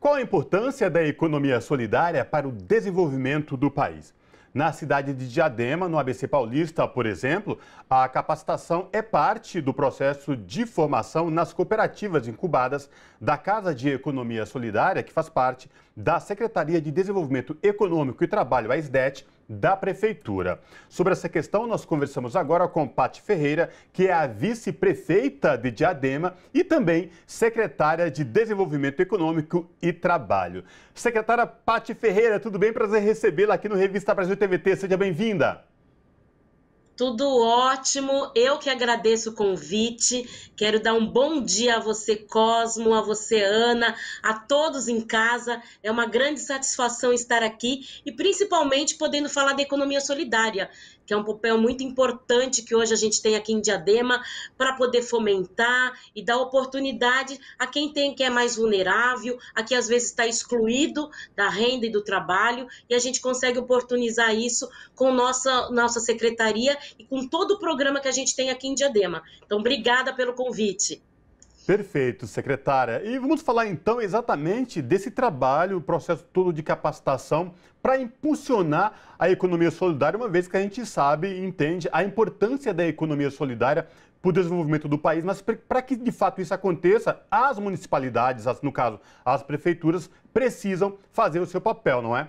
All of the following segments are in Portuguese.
Qual a importância da economia solidária para o desenvolvimento do país? Na cidade de Diadema, no ABC Paulista, por exemplo, a capacitação é parte do processo de formação nas cooperativas incubadas da Casa de Economia Solidária, que faz parte da Secretaria de Desenvolvimento Econômico e Trabalho, a SDET, da Prefeitura. Sobre essa questão, nós conversamos agora com Paty Ferreira, que é a vice-prefeita de Diadema e também secretária de Desenvolvimento Econômico e Trabalho. Secretária Paty Ferreira, tudo bem? Prazer recebê-la aqui no Revista Brasil TVT. Seja bem-vinda. Tudo ótimo, eu que agradeço o convite. Quero dar um bom dia a você, Cosmo, a você, Ana, a todos em casa. É uma grande satisfação estar aqui e principalmente podendo falar da economia solidária que é um papel muito importante que hoje a gente tem aqui em Diadema para poder fomentar e dar oportunidade a quem tem que é mais vulnerável, a quem às vezes está excluído da renda e do trabalho, e a gente consegue oportunizar isso com nossa nossa secretaria e com todo o programa que a gente tem aqui em Diadema. Então, obrigada pelo convite. Perfeito, secretária. E vamos falar então exatamente desse trabalho, o processo todo de capacitação para impulsionar a economia solidária, uma vez que a gente sabe e entende a importância da economia solidária para o desenvolvimento do país, mas para que de fato isso aconteça, as municipalidades, as, no caso, as prefeituras, precisam fazer o seu papel, não é?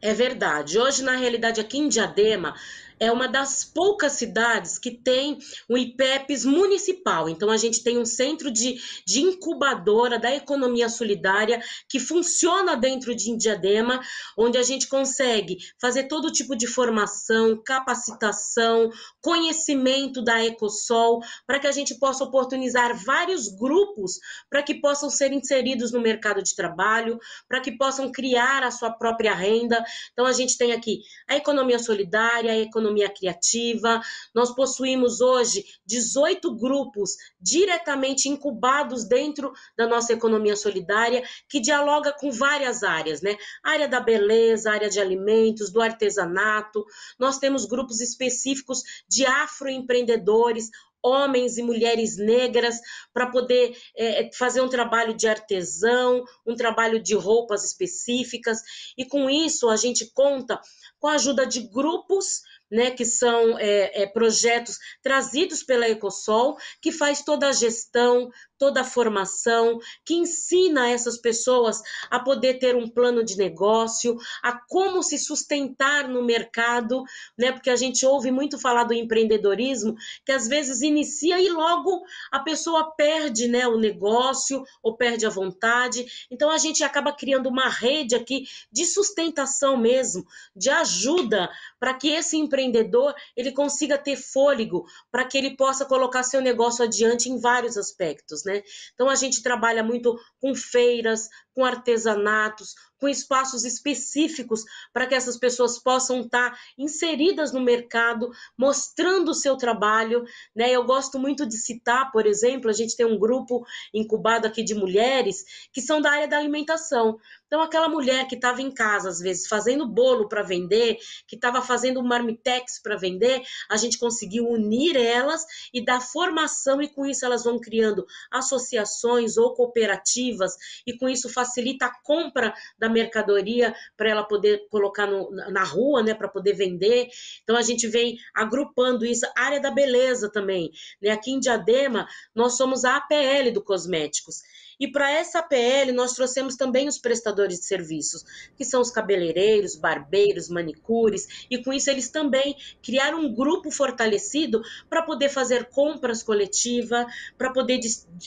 É verdade. Hoje, na realidade, aqui em Diadema, é uma das poucas cidades que tem um IPEPs municipal. Então, a gente tem um centro de, de incubadora da economia solidária que funciona dentro de Indiadema, onde a gente consegue fazer todo tipo de formação, capacitação, conhecimento da Ecosol, para que a gente possa oportunizar vários grupos para que possam ser inseridos no mercado de trabalho, para que possam criar a sua própria renda. Então, a gente tem aqui a economia solidária, a economia economia criativa. Nós possuímos hoje 18 grupos diretamente incubados dentro da nossa economia solidária, que dialoga com várias áreas, né? Área da beleza, área de alimentos, do artesanato. Nós temos grupos específicos de afroempreendedores, homens e mulheres negras para poder é, é fazer um trabalho de artesão, um trabalho de roupas específicas, e com isso a gente conta com a ajuda de grupos né, que são é, é, projetos trazidos pela Ecosol, que faz toda a gestão, toda a formação, que ensina essas pessoas a poder ter um plano de negócio, a como se sustentar no mercado, né? Porque a gente ouve muito falar do empreendedorismo, que às vezes inicia e logo a pessoa perde, né, o negócio ou perde a vontade. Então a gente acaba criando uma rede aqui de sustentação mesmo, de ajuda para que esse empreendedor ele consiga ter fôlego, para que ele possa colocar seu negócio adiante em vários aspectos, né? né? Então a gente trabalha muito com feiras, com artesanatos, com espaços específicos para que essas pessoas possam estar inseridas no mercado, mostrando o seu trabalho. Né? Eu gosto muito de citar, por exemplo, a gente tem um grupo incubado aqui de mulheres que são da área da alimentação. Então, aquela mulher que estava em casa, às vezes, fazendo bolo para vender, que estava fazendo marmitex para vender, a gente conseguiu unir elas e dar formação, e com isso elas vão criando associações ou cooperativas, e com isso facilita a compra da mercadoria para ela poder colocar no, na rua, né, para poder vender. Então a gente vem agrupando isso, área da beleza também, né? Aqui em Diadema, nós somos a APL do Cosméticos. E para essa PL, nós trouxemos também os prestadores de serviços, que são os cabeleireiros, barbeiros, manicures, e com isso eles também criaram um grupo fortalecido para poder fazer compras coletiva, para poder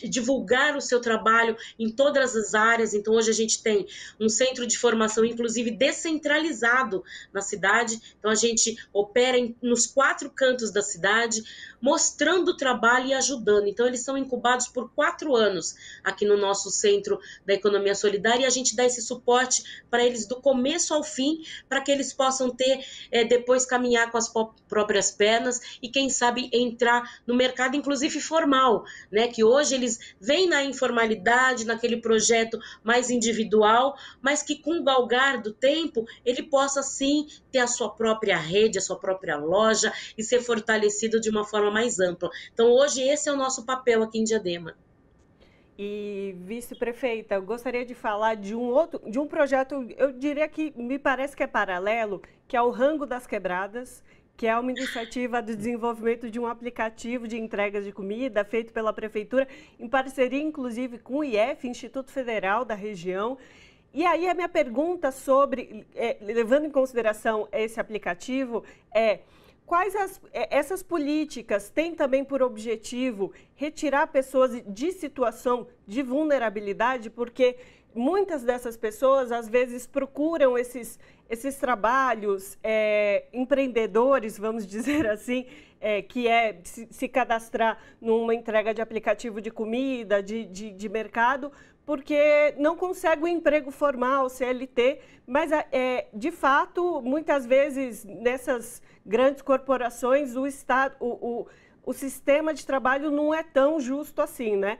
divulgar o seu trabalho em todas as áreas. Então, hoje a gente tem um centro de formação, inclusive descentralizado na cidade. Então, a gente opera nos quatro cantos da cidade, mostrando o trabalho e ajudando. Então, eles são incubados por quatro anos aqui no nosso centro da economia solidária e a gente dá esse suporte para eles do começo ao fim, para que eles possam ter, é, depois caminhar com as próprias pernas e, quem sabe, entrar no mercado, inclusive formal, né? Que hoje eles vêm na informalidade, naquele projeto mais individual, mas que com o galgar do tempo ele possa sim ter a sua própria rede, a sua própria loja e ser fortalecido de uma forma mais ampla. Então, hoje, esse é o nosso papel aqui em Diadema e vice-prefeita, eu gostaria de falar de um outro, de um projeto, eu diria que me parece que é paralelo, que é o Rango das Quebradas, que é uma iniciativa do desenvolvimento de um aplicativo de entregas de comida feito pela prefeitura, em parceria inclusive com o IF, Instituto Federal da região. E aí a minha pergunta sobre, é, levando em consideração esse aplicativo, é Quais as, é, essas políticas têm também por objetivo retirar pessoas de situação de vulnerabilidade, porque muitas dessas pessoas às vezes procuram esses, esses trabalhos é, empreendedores, vamos dizer assim, é, que é se, se, cadastrar numa entrega de aplicativo de comida, de, de, de mercado, porque não consegue o um emprego formal, CLT, mas ah, é, de fato, muitas vezes nessas grandes corporações, o Estado, o, o, o, sistema de trabalho não é tão justo assim, né?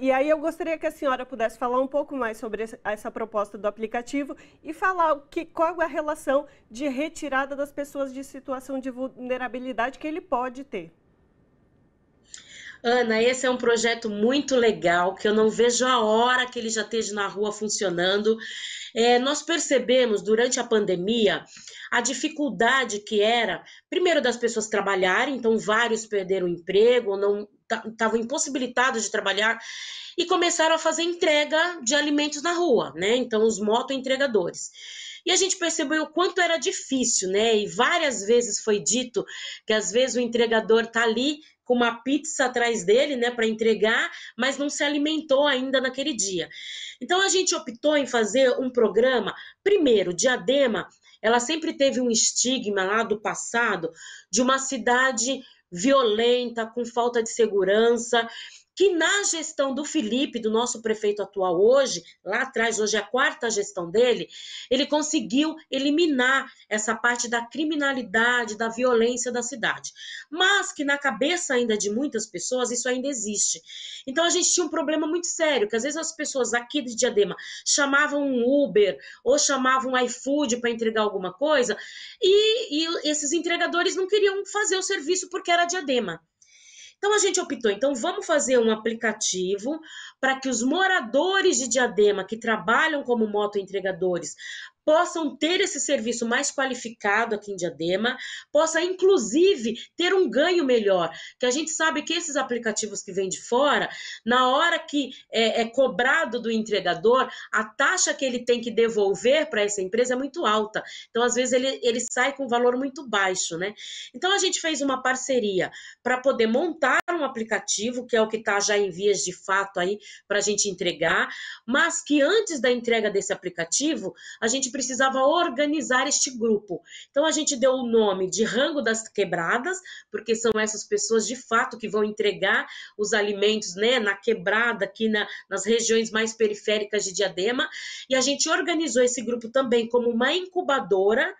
E aí eu gostaria que a senhora pudesse falar um pouco mais sobre essa proposta do aplicativo e falar o que, qual é a relação de retirada das pessoas de situação de vulnerabilidade que ele pode ter. Ana, esse é um projeto muito legal, que eu não vejo a hora que ele já esteja na rua funcionando. É, nós percebemos durante a pandemia a dificuldade que era, primeiro, das pessoas trabalharem, então vários perderam o emprego, não estavam impossibilitados de trabalhar, e começaram a fazer entrega de alimentos na rua, né? Então, os moto-entregadores. E a gente percebeu o quanto era difícil, né? E várias vezes foi dito que às vezes o entregador tá ali com uma pizza atrás dele, né, para entregar, mas não se alimentou ainda naquele dia. Então a gente optou em fazer um programa, primeiro, Diadema, ela sempre teve um estigma lá do passado de uma cidade violenta, com falta de segurança, que na gestão do Felipe, do nosso prefeito atual hoje, lá atrás, hoje é a quarta gestão dele, ele conseguiu eliminar essa parte da criminalidade, da violência da cidade. Mas que na cabeça ainda de muitas pessoas isso ainda existe. Então a gente tinha um problema muito sério, que às vezes as pessoas aqui de Diadema chamavam um Uber ou chamavam um iFood para entregar alguma coisa e, e esses entregadores não queriam fazer o serviço porque era Diadema. Então a gente optou, então vamos fazer um aplicativo para que os moradores de Diadema que trabalham como moto entregadores possam ter esse serviço mais qualificado aqui em Diadema, possa inclusive ter um ganho melhor, que a gente sabe que esses aplicativos que vêm de fora, na hora que é, é cobrado do entregador, a taxa que ele tem que devolver para essa empresa é muito alta. Então, às vezes, ele, ele sai com um valor muito baixo, né? Então, a gente fez uma parceria para poder montar um aplicativo, que é o que está já em vias de fato aí para a gente entregar, mas que antes da entrega desse aplicativo, a gente precisava organizar este grupo. Então a gente deu o nome de Rango das Quebradas, porque são essas pessoas de fato que vão entregar os alimentos né, na quebrada, aqui na, nas regiões mais periféricas de Diadema. E a gente organizou esse grupo também como uma incubadora,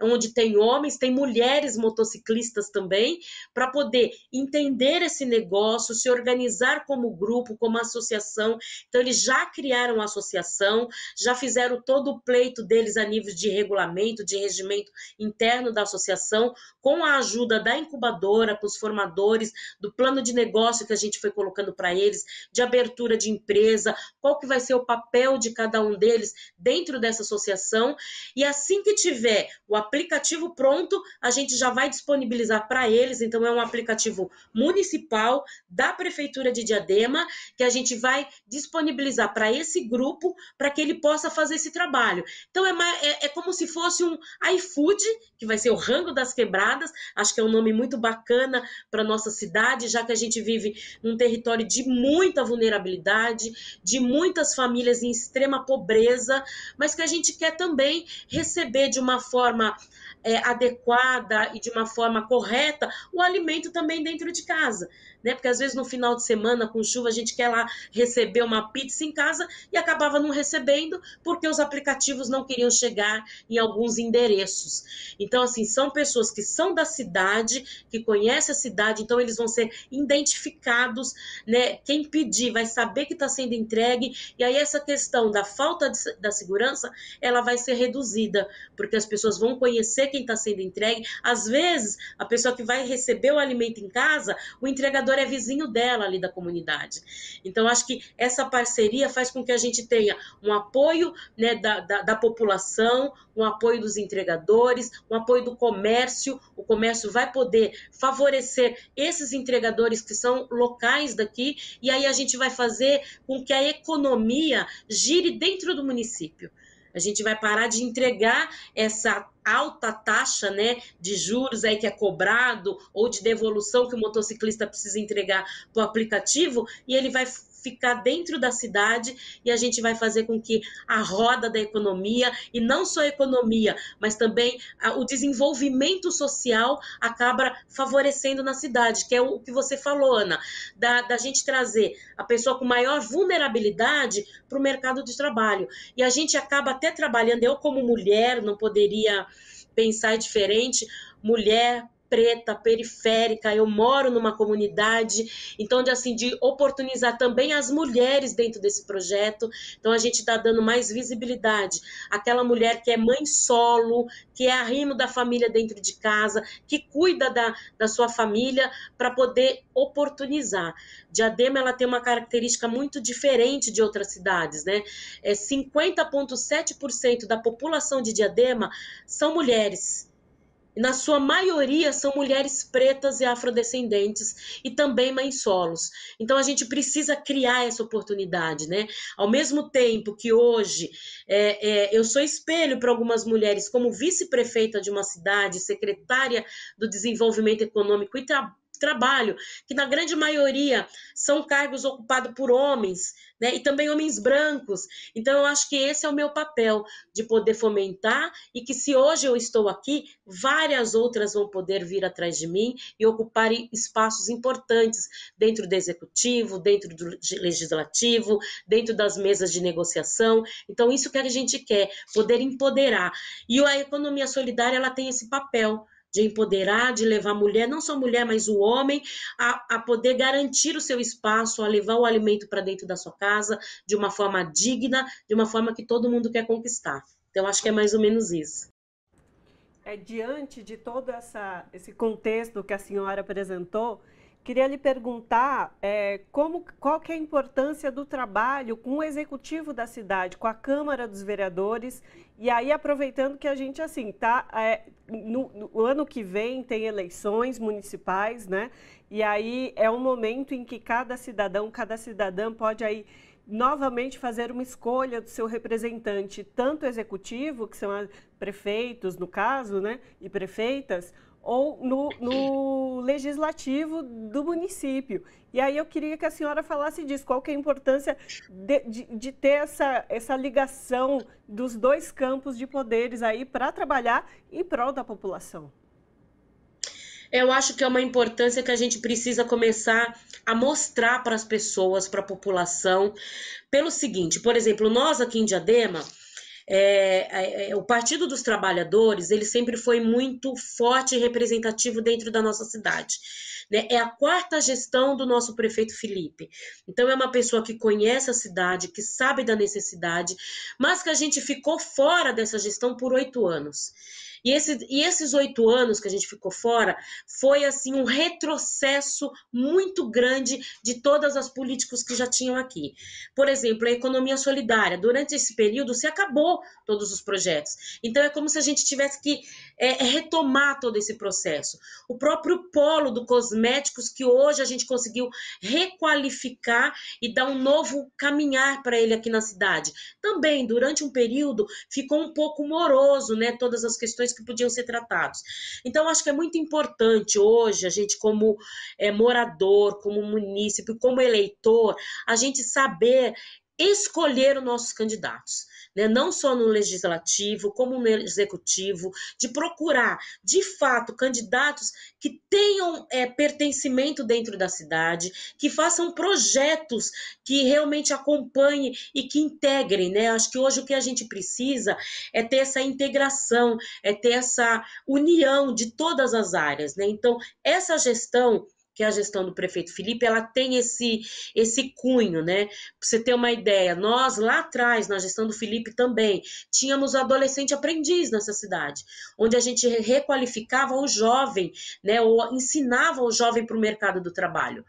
onde tem homens, tem mulheres motociclistas também, para poder entender esse negócio, se organizar como grupo, como associação. Então, eles já criaram a associação, já fizeram todo o pleito deles a nível de regulamento, de regimento interno da associação, com a ajuda da incubadora, com os formadores, do plano de negócio que a gente foi colocando para eles, de abertura de empresa, qual que vai ser o papel de cada um deles dentro dessa associação. E assim que tiver o aplicativo pronto, a gente já vai disponibilizar para eles. Então, é um aplicativo municipal da Prefeitura de Diadema que a gente vai disponibilizar para esse grupo para que ele possa fazer esse trabalho. Então, então é, é, é, como se fosse um iFood, que vai ser o Rango das Quebradas. Acho que é um nome muito bacana para nossa cidade, já que a gente vive num território de muita vulnerabilidade, de muitas famílias em extrema pobreza, mas que a gente quer também receber de uma forma é, adequada e de uma forma correta o alimento também dentro de casa, né? Porque às vezes no final de semana com chuva a gente quer lá receber uma pizza em casa e acabava não recebendo porque os aplicativos não queriam chegar em alguns endereços. Então, assim, são pessoas que são da cidade, que conhecem a cidade, então eles vão ser identificados, né? Quem pedir vai saber que está sendo entregue, e aí essa questão da falta de, da segurança, ela vai ser reduzida, porque as pessoas vão conhecer quem está sendo entregue. Às vezes, a pessoa que vai receber o alimento em casa, o entregador é vizinho dela ali da comunidade. Então, acho que essa parceria faz com que a gente tenha um apoio né, da, da, da população população, um apoio dos entregadores, um apoio do comércio. O comércio vai poder favorecer esses entregadores que são locais daqui, e aí a gente vai fazer com que a economia gire dentro do município. A gente vai parar de entregar essa alta taxa né, de juros aí que é cobrado ou de devolução que o motociclista precisa entregar para o aplicativo e ele vai ficar dentro da cidade e a gente vai fazer com que a roda da economia, e não só a economia, mas também a, o desenvolvimento social acaba favorecendo na cidade, que é o que você falou, Ana, da, da gente trazer a pessoa com maior vulnerabilidade para o mercado de trabalho. E a gente acaba até trabalhando, eu como mulher, não poderia pensar diferente, mulher, preta, periférica, eu moro numa comunidade, então de assim de oportunizar também as mulheres dentro desse projeto. Então a gente está dando mais visibilidade àquela mulher que é mãe solo, que é a rima da família dentro de casa, que cuida da, da sua família para poder oportunizar. Diadema ela tem uma característica muito diferente de outras cidades, né? É 50,7% da população de Diadema são mulheres na sua maioria, são mulheres pretas e afrodescendentes e também mães solos. Então, a gente precisa criar essa oportunidade, né? Ao mesmo tempo que hoje é, é, eu sou espelho para algumas mulheres, como vice-prefeita de uma cidade, secretária do Desenvolvimento Econômico e Trabalho, trabalho, que na grande maioria são cargos ocupados por homens, né, e também homens brancos. Então, eu acho que esse é o meu papel, de poder fomentar, e que se hoje eu estou aqui, várias outras vão poder vir atrás de mim e ocuparem espaços importantes dentro do executivo, dentro do legislativo, dentro das mesas de negociação. Então, isso que a gente quer, poder empoderar. E a economia solidária, ela tem esse papel de empoderar, de levar a mulher, não só a mulher, mas o homem, a, a poder garantir o seu espaço, a levar o alimento para dentro da sua casa de uma forma digna, de uma forma que todo mundo quer conquistar. Então, acho que é mais ou menos isso. É, diante de todo essa, esse contexto que a senhora apresentou, Queria lhe perguntar é, como, qual que é a importância do trabalho com o executivo da cidade, com a Câmara dos Vereadores, e aí aproveitando que a gente assim tá é, no, no ano que vem tem eleições municipais, né? E aí é um momento em que cada cidadão, cada cidadã pode aí novamente fazer uma escolha do seu representante, tanto executivo, que são prefeitos no caso, né, e prefeitas, ou no, no, legislativo do município. E aí eu queria que a senhora falasse disso, qual que é a importância de, de, de ter essa, essa ligação dos dois campos de poderes aí para trabalhar em prol da população. Eu acho que é uma importância que a gente precisa começar a mostrar para as pessoas, para a população, pelo seguinte, por exemplo, nós aqui em Diadema, é, é, é, o Partido dos Trabalhadores ele sempre foi muito forte e representativo dentro da nossa cidade. Né? É a quarta gestão do nosso prefeito Felipe. Então é uma pessoa que conhece a cidade, que sabe da necessidade, mas que a gente ficou fora dessa gestão por oito anos. E, esse, e esses oito anos que a gente ficou fora foi assim um retrocesso muito grande de todas as políticas que já tinham aqui. Por exemplo, a economia solidária. Durante esse período se acabou todos os projetos. Então é como se a gente tivesse que é, é retomar todo esse processo. O próprio polo do cosméticos que hoje a gente conseguiu requalificar e dar um novo caminhar para ele aqui na cidade. Também durante um período ficou um pouco moroso, né? Todas as questões que podiam ser tratados. Então, acho que é muito importante hoje a gente, como é, morador, como município, como eleitor, a gente saber escolher os nossos candidatos né, não só no legislativo, como no executivo, de procurar, de fato, candidatos que tenham é, pertencimento dentro da cidade, que façam projetos que realmente acompanhem e que integrem. Né? Acho que hoje o que a gente precisa é ter essa integração, é ter essa união de todas as áreas. Né? Então, essa gestão que é a gestão do prefeito Felipe, ela tem esse, esse cunho, né? Pra você ter uma ideia, nós lá atrás, na gestão do Felipe também, tínhamos o adolescente aprendiz nessa cidade, onde a gente requalificava o jovem, né? Ou ensinava o jovem para o mercado do trabalho.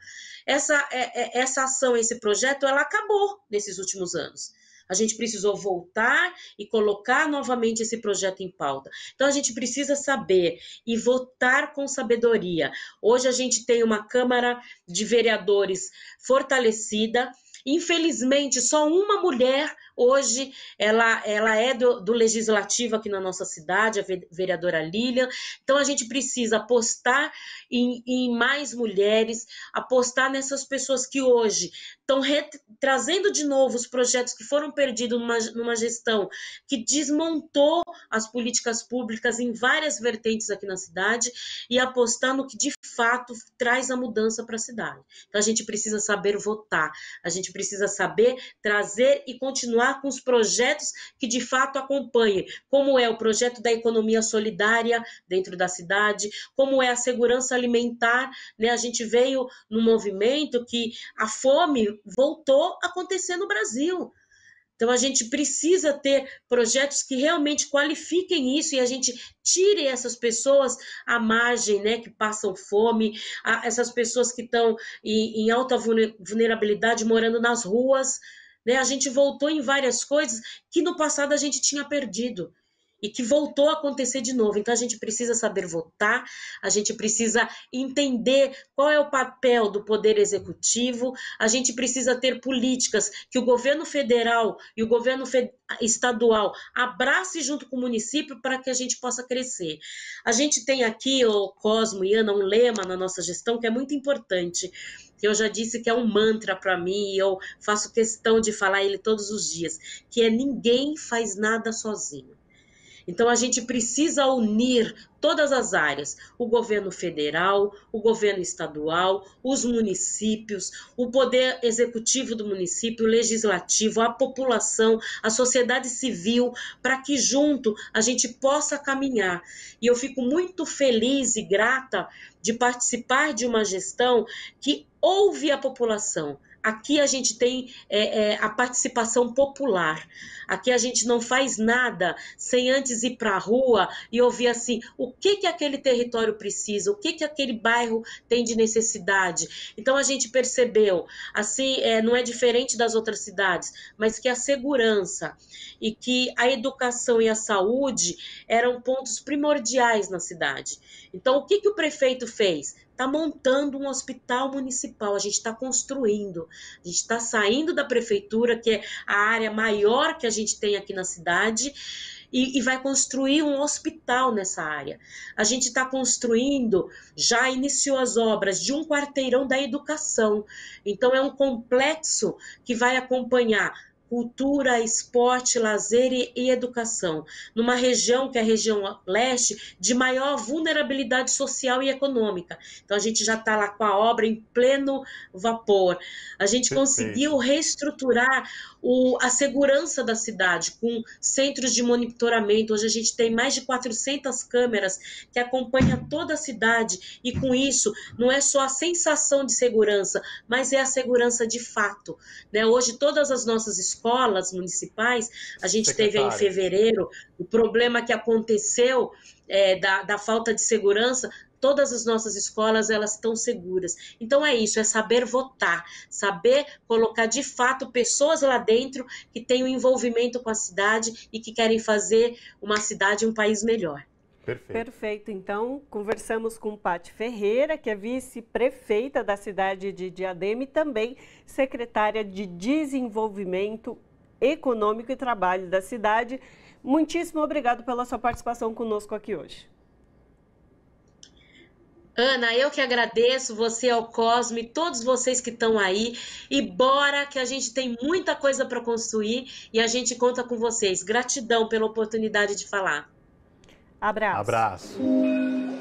Essa, é, é, essa ação, esse projeto, ela acabou nesses últimos anos. A gente precisou voltar e colocar novamente esse projeto em pauta. Então a gente precisa saber e votar com sabedoria. Hoje a gente tem uma Câmara de Vereadores fortalecida. Infelizmente, só uma mulher hoje ela, ela é do, do legislativo aqui na nossa cidade, a vereadora Lilian. Então a gente precisa apostar em, em mais mulheres, apostar nessas pessoas que hoje estão trazendo de novo os projetos que foram perdidos numa, numa gestão que desmontou as políticas públicas em várias vertentes aqui na cidade e apostar no que de fato traz a mudança para a cidade. Então a gente precisa saber votar, a gente precisa saber trazer e continuar com os projetos que de fato acompanhem, como é o projeto da economia solidária dentro da cidade, como é a segurança alimentar, né? A gente veio no movimento que a fome voltou a acontecer no Brasil. Então a gente precisa ter projetos que realmente qualifiquem isso e a gente tire essas pessoas à margem, né, que passam fome, essas pessoas que estão em, em alta vulnerabilidade morando nas ruas, né? A gente voltou em várias coisas que no passado a gente tinha perdido e que voltou a acontecer de novo. Então a gente precisa saber votar, a gente precisa entender qual é o papel do poder executivo, a gente precisa ter políticas que o governo federal e o governo estadual abrace junto com o município para que a gente possa crescer. A gente tem aqui, o Cosmo e Ana, um lema na nossa gestão que é muito importante que eu já disse que é um mantra para mim e eu faço questão de falar ele todos os dias, que é ninguém faz nada sozinho. Então a gente precisa unir todas as áreas: o governo federal, o governo estadual, os municípios, o poder executivo do município, o legislativo, a população, a sociedade civil, para que junto a gente possa caminhar. E eu fico muito feliz e grata de participar de uma gestão que ouve a população aqui a gente tem é, é, a participação popular. Aqui a gente não faz nada sem antes ir para a rua e ouvir assim o que, que aquele território precisa, o que, que aquele bairro tem de necessidade. Então a gente percebeu, assim, é, não é diferente das outras cidades, mas que a segurança e que a educação e a saúde eram pontos primordiais na cidade. Então o que, que o prefeito fez? está montando um hospital municipal, a gente está construindo, a gente está saindo da prefeitura, que é a área maior que a gente tem aqui na cidade, e, e vai construir um hospital nessa área. A gente está construindo, já iniciou as obras de um quarteirão da educação. Então, é um complexo que vai acompanhar cultura, esporte, lazer e, educação, numa região que é a região leste de maior vulnerabilidade social e econômica. Então a gente já está lá com a obra em pleno vapor. A gente Perfeito. conseguiu reestruturar o, a segurança da cidade com centros de monitoramento. Hoje a gente tem mais de 400 câmeras que acompanham toda a cidade e com isso não é só a sensação de segurança, mas é a segurança de fato. Né? Hoje todas as nossas escolas escolas municipais. A gente Secretário. teve em fevereiro o problema que aconteceu é, da, da falta de segurança todas as nossas escolas elas estão seguras. Então é isso, é saber votar, saber colocar de fato pessoas lá dentro que têm um envolvimento com a cidade e que querem fazer uma cidade um país melhor. Perfeito. Perfeito. Então, conversamos com Pati Ferreira, que é vice-prefeita da cidade de Diadema e também secretária de Desenvolvimento Econômico e Trabalho da cidade. Muitíssimo obrigado pela sua participação conosco aqui hoje. Ana, eu que agradeço você ao Cosme, todos vocês que estão aí e bora que a gente tem muita coisa para construir e a gente conta com vocês. Gratidão pela oportunidade de falar. Abraço. Abraço.